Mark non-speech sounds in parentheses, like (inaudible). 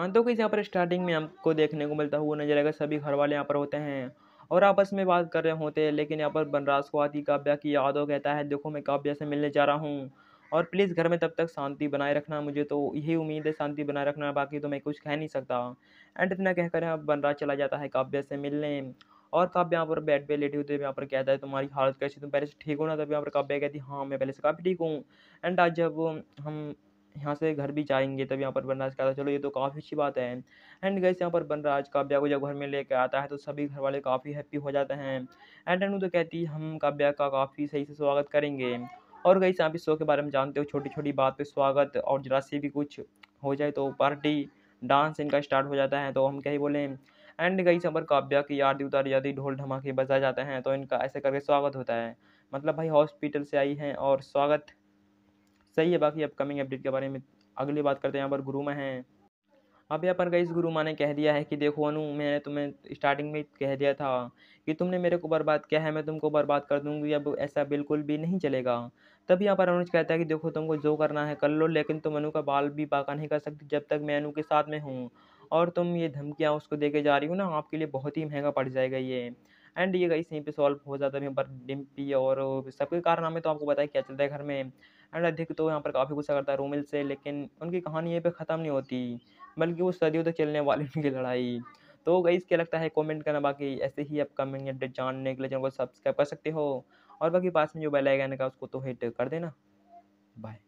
हाँ, तो कि यहाँ पर स्टार्टिंग में हमको देखने को मिलता हुआ नजर आएगा सभी घर वाले यहाँ पर होते हैं और आपस में बात कर रहे होते हैं लेकिन यहाँ पर बनराज को आती काव्या की याद हो कहता है देखो मैं काव्या से मिलने जा रहा हूँ और प्लीज़ घर में तब तक शांति बनाए रखना मुझे तो यही उम्मीद है शांति बनाए रखना बाकी तो मैं कुछ कह नहीं सकता एंड इतना कहकर यहाँ बनराज चला जाता है काव्या से मिलने और काव्य यहाँ पर बेड पे लेटी होते यहाँ पर कहता है तुम्हारी हालत कैसी तुम पहले से ठीक हो ना तब यहाँ पर काव्या कहती हाँ मैं पहले से काफ़ी ठीक हूँ एंड आज जब हम यहाँ से घर भी जाएंगे तब यहाँ पर बनराज कहता है चलो ये तो काफ़ी अच्छी बात है एंड गैस यहाँ पर बनराज काव्या को जब घर में लेकर आता है तो सभी घर वाले काफ़ी हैप्पी हो जाते हैं एंड अनु तो कहती है हम काव्या का काफ़ी सही से स्वागत करेंगे और गई आप इस शो के बारे में जानते हो छोटी छोटी बात पे स्वागत और जरा सी भी कुछ हो जाए तो पार्टी डांस इनका स्टार्ट हो जाता है तो हम क्या ही बोलें एंड गई यहाँ पर काव्या की याद उतार जाती ढोल ढमाके बजाए जाते हैं तो इनका ऐसे करके स्वागत होता है मतलब भाई हॉस्पिटल से आई हैं और स्वागत सही है बाकी अपकमिंग अपडेट के बारे में अगली बात करते हैं यहाँ पर गुरु में हैं अब यहाँ पर गई गुरु माँ ने कह दिया है कि देखो अनु मैंने तुम्हें स्टार्टिंग में कह दिया था कि तुमने मेरे को बर्बाद किया है मैं तुमको बर्बाद कर दूंगी अब ऐसा बिल्कुल भी नहीं चलेगा तब यहाँ पर अनुज कहता है कि देखो तुमको जो करना है कर लो लेकिन तुम अनु का बाल भी पाका नहीं कर सकती जब तक मैं अनु के साथ में हूँ और तुम ये धमकियाँ उसको दे के जा रही हो ना आपके लिए बहुत ही महंगा पड़ जाएगा ये एंड ये गाइस यहीं पे सॉल्व हो जाता है यहाँ पर डिम्पी और सबके कारनामे तो आपको बताया क्या चलता है घर में एंड अधिक तो यहाँ पर काफ़ी गुस्सा करता है रोमिल से लेकिन उनकी कहानी यहीं पर ख़त्म नहीं होती बल्कि वो सदियों तक चलने वाली (laughs) उनकी लड़ाई तो गाइस क्या लगता है कॉमेंट करना बाकी ऐसे ही अपकमिंग अपडेट जानने के लिए जो सब्सक्राइब कर सकते हो और बाकी पास में जो बेल आइकन है उसको तो हिट कर देना बाय